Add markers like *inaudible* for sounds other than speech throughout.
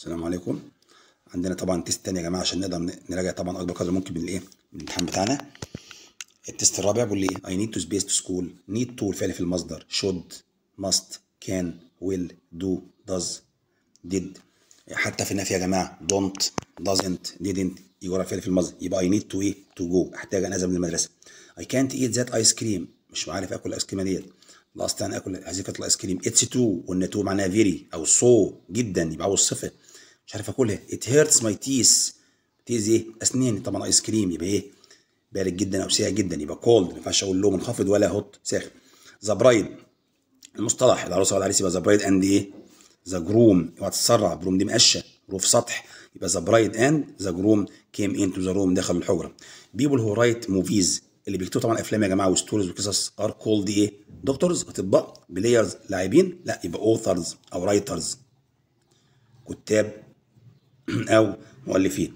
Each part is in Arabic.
السلام عليكم عندنا طبعا تيست تاني يا جماعه عشان نقدر نراجع طبعا اكبر قدر ممكن من الايه من الامتحان بتاعنا التيست الرابع بيقول لي اي نيد تو سبيس تو سكول نيد تو الفعل في المصدر شود ماست كان ويل دو داز ديد حتى في النفي يا جماعه دونت دازنت ديدنت يجي ورا الفعل في المصدر يبقى اي نيد تو ايه تو جو احتاج انا اذهب للمدرسه اي كانت ايت ذات ايس كريم مش عارف اكل الايس كريم ديت لا تايم اكل هذه كانت الايس كريم اتس تو وان تو معناها فيري او سو جدا يبقى عاوز الصفه مش عارف اكلها ات هيرتس ماي تيس تيز ايه اسناني طبعا ايس كريم يبقى ايه بارد جدا او ساقع جدا يبقى كولد ما ينفعش اقول له منخفض ولا هوت ساخن ذا برايد المصطلح العروسه والعريس يبقى ذا برايد اند ايه ذا جروم اوعى تتسرع جروم دي مقشه روف سطح يبقى ذا برايد اند ذا جروم كيم انتو ذا روم دخل الحجره بيبول هو رايت موفيز اللي بيكتبوا طبعا افلام يا جماعه وستوريز وقصص ار كولد ايه دكتورز اطباء بلايرز لاعبين لا يبقى اوثرز او رايترز كتاب *clears throat* أو مؤلفين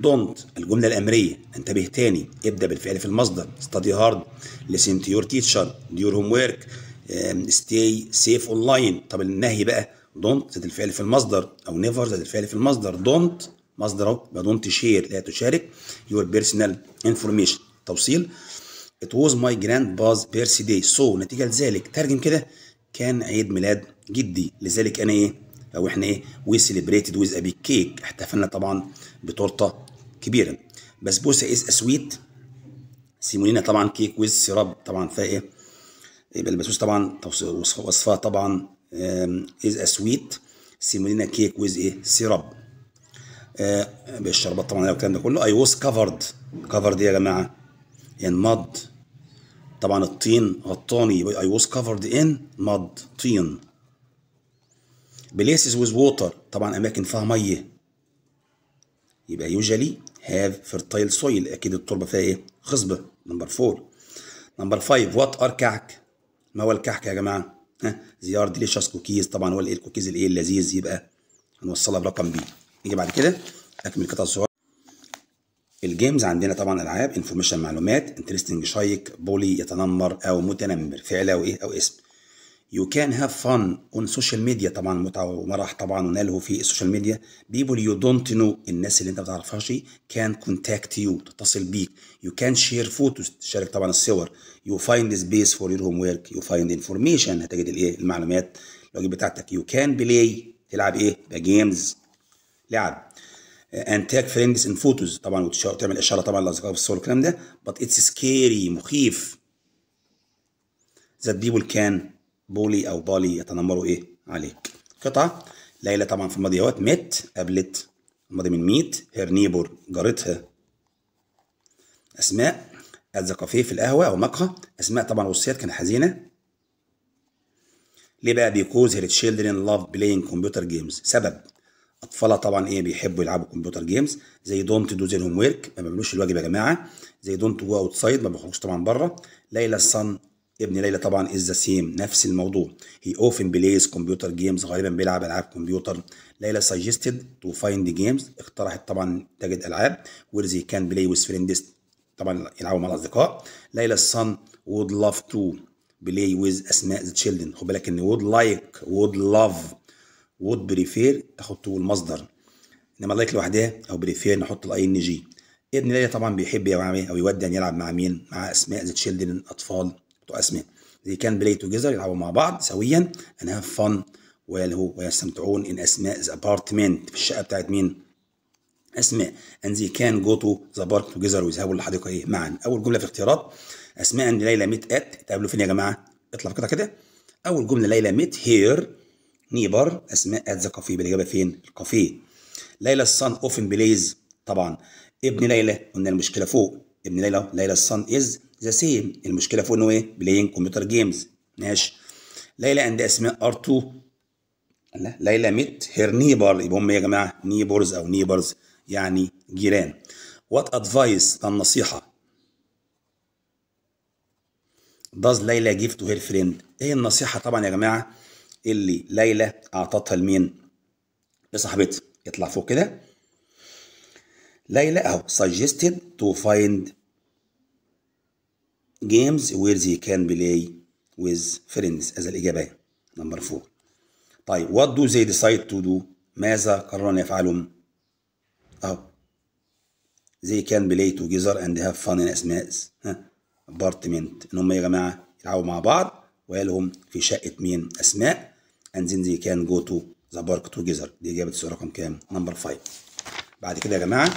دونت الجملة الأمرية انتبه تاني ابدأ بالفعل في المصدر هارد hard تو يور your teacher هوم ورك ستي سيف أون لاين طب النهي بقى دونت زاد الفعل في المصدر أو نيفر زاد الفعل في المصدر دونت مصدر اهو يبقى دونت شير لا تشارك يور بيرسونال انفورميشن توصيل It was my grandpa's birthday so نتيجة لذلك ترجم كده كان عيد ميلاد جدي لذلك أنا إيه او احنا ايه وي سيليبريتد ويز بيج كيك احتفلنا طبعا بتورته كبيره بسبوسه از اسويت سيمونينا طبعا كيك ويز سيراب طبعا فايه يبقى البسبوسه طبعا وصفها طبعا از اسويت سيمونينا كيك ويز ايه سيراب آه، بالشربات طبعا والكلام ده كله اي ووز كفرد كفرد يا جماعه ان مض طبعا الطين غطاني اي ووز كفرد ان مض طين بليسز with ووتر طبعا أماكن فيها مية يبقى يوجلي هاف فيرتايل سويل أكيد التربة فيها إيه؟ خصبة نمبر فور نمبر فايف وات أر كعك ما هو الكعك يا جماعة؟ ها زي ار ديليشس كوكيز طبعا هو إيه الكوكيز الإيه اللذيذ يبقى هنوصلها برقم بي نيجي بعد كده أكمل قطع صغيرة الجيمز عندنا طبعا العاب انفورميشن معلومات انترستنج شايك بولي يتنمر او متنمر فعل او ايه او اسم يو كان هاف فان اون سوشيال ميديا طبعا ومرح طبعا وناله في السوشيال ميديا بيبول يو دونت نو الناس اللي انت ما تعرفهاش كان كونتاكت يو تتصل بيك يو كان شير فوتوز تشارك طبعا الصور يو فايند سبيس فور يور هوم ورك يو فايند انفورميشن هتجد الايه المعلومات الواجب بتاعتك يو كان بلاي تلعب ايه جيمز لعب اند تاك فريندز ان فوتوز طبعا وتعمل اشاره طبعا لاصدقائك الصور والكلام ده بات اتس سكيري مخيف ذا بيبول كان بولي أو بالي يتنمروا إيه عليك قطعة ليلى طبعا في الماضي اهوت مت قابلت الماضي من ميت هير نيبور جارتها أسماء ذا كافيه في القهوة أو مقهى أسماء طبعا وصيات كانت حزينة ليه بقى بيكوز هير تشيلدرن لاف بلاين كمبيوتر جيمز سبب اطفالها طبعا ايه بيحبوا يلعبوا كمبيوتر جيمز زي دونت دو زير هوم ورك ما بيعملوش الواجب يا جماعه زي دونت جو اوت سايد ما بيخرجوش طبعا بره ليلى الصن ابن ليلى طبعا از ذا سيم نفس الموضوع هي اوفن بلايز كمبيوتر جيمز غالبا بيلعب العاب كمبيوتر ليلى سجستد تو فايند جيمز اقترحت طبعا تجد العاب وير زي كان بلاي ويز فريندز طبعا يلعبوا مع الاصدقاء ليلى الصن وود لاف تو بلاي ويز اسماء ذا تشيلدرن خد بالك ان وود لايك وود لاف وود بريفير تاخد تو المصدر انما لايك لوحدها او بريفير نحط الاي ان جي ابن ليلى طبعا بيحب يلعب او يود ان يلعب مع مين مع اسماء ذا تشيلدرن اطفال بتوع اسماء they can play together يلعبوا مع بعض سويا and have fun ويلهو ويستمتعون ان اسماء ذا ابارتمنت في الشقة بتاعت مين؟ أسماء and they can go to the park together ويذهبوا للحديقة إيه معا أول جملة في اختيارات أسماء ان ليلى ميت ات اتقابلوا فين يا جماعة؟ اطلع كده كده أول جملة ليلى ميت هير نيبر أسماء ات ذا كافيه بالإجابة فين؟ الكافيه ليلى الصن اوفن بليز طبعا ابن ليلى قلنا المشكلة فوق ابن ليلى ليلى الصن از ذا سيم المشكله فوق انه ايه بلاين كمبيوتر جيمز ماشي ليلى عند اسماء ار 2 لا ليلى ميت هير نيبر يبقى هم إيه يا جماعه نيبرز او نيبرز يعني جيران وات ادفايس النصيحه داز ليلى جيف تو هير فريند ايه النصيحه طبعا يا جماعه اللي ليلى اعطتها لمين لصاحبتها اطلع فوق كده ليلى أهو suggested to find games where they can play with friends هذا الإجابة نمبر 4 طيب what do they decide to do ماذا قرروا أن يفعلهم أهو they can play together and have fun in ها apartment إن هم يا جماعة يلعبوا مع بعض ويالهم في شقة مين أسماء and then they can go to the park together دي إجابة السؤال رقم كام؟ نمبر 5 بعد كده يا جماعه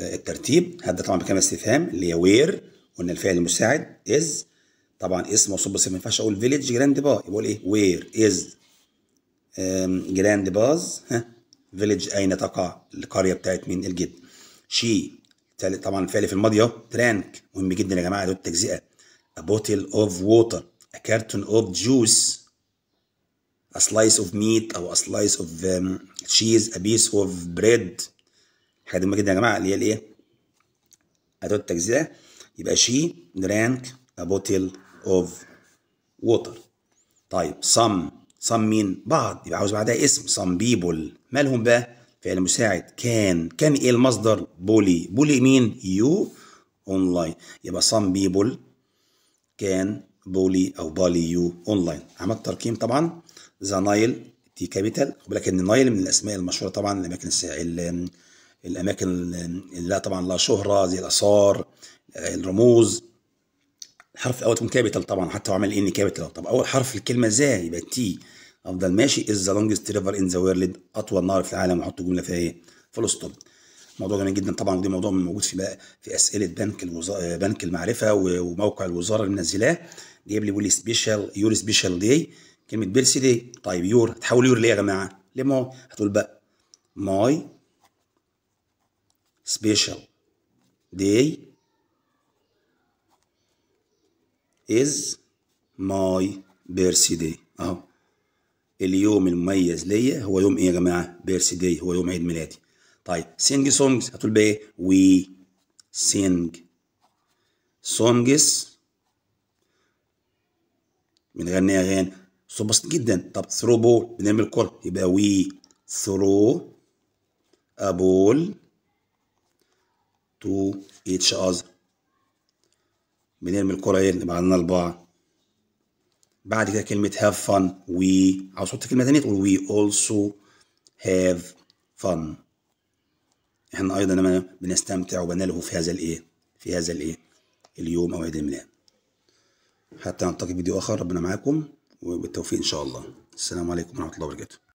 الترتيب هبدا طبعا بكلمه استفهام اللي هي وير قلنا الفعل المساعد از طبعا اسم موصول بس ما ينفعش اقول فيليج جراند با يبقى اقول ايه وير از جراند باز ها فيليج اين تقع القريه بتاعت مين الجد شي طبعا الفعل في الماضي اهو ترانك مهم جدا يا جماعه ادوات التجزئه a bottle of water a carton of juice a slice of meat او a slice of um, cheese a piece of bread حاجات دي مهمة جدا يا جماعة اللي هي الايه؟ أداة التجزئة يبقى she drank a bottle of water طيب some some مين؟ بعض يبقى عاوز بعدها اسم some people مالهم بقى؟ فعل مساعد كان كان ايه المصدر؟ بولي بولي مين؟ يو اونلاين يبقى some people كان بولي أو بالي يو أونلاين عملت ترقيم طبعا ذا نايل تي كابيتال خد بالك ان نايل من الاسماء المشهوره طبعا الاماكن الاماكن اللي طبعا لها شهره زي الاثار الرموز الحرف الاول تكون كابيتال طبعا حتى هو عامل ان كابيتال طب اول حرف الكلمه ذا يبقى تي افضل ماشي از ذا لونجست ريفر ان ذا ويرلد اطول نهر في العالم واحط جمله فيها ايه فول ستوب موضوع جميل جدا طبعا ودي موضوع موجود في بقى في اسئله بنك الوزا... بنك المعرفه وموقع الوزاره اللي منزلاه جايب لي بيقول لي سبيشال يور سبيشال داي كلمه بيرسي دي طيب يور هتحول يور ليه يا جماعه ماي؟ هتقول بقى ماي سبيشال داي از ماي بيرسي داي اهو اليوم المميز ليا هو يوم ايه يا جماعه بيرسي داي هو يوم عيد ميلادي طيب سينج سونجز هتقول بقى ايه وي سينج سونجز بنغني اغاني ثرو بسيط جدا طب ثرو بول بنعمل كرة يبقى وي ثرو أبول تو إتش أذر بنرمي الكرة إيه نبقى عندنا أربعة بعد كده كلمة هاف فن وي عاوز تحط كلمة تانية تقول وي أولسو هاف فن احنا أيضا بنستمتع وبنلهو في هذا الإيه في هذا الإيه اليوم أو عيد الميلاد حتى نلتقي فيديو آخر ربنا معاكم وبالتوفيق إن شاء الله السلام عليكم ورحمة الله وبركاته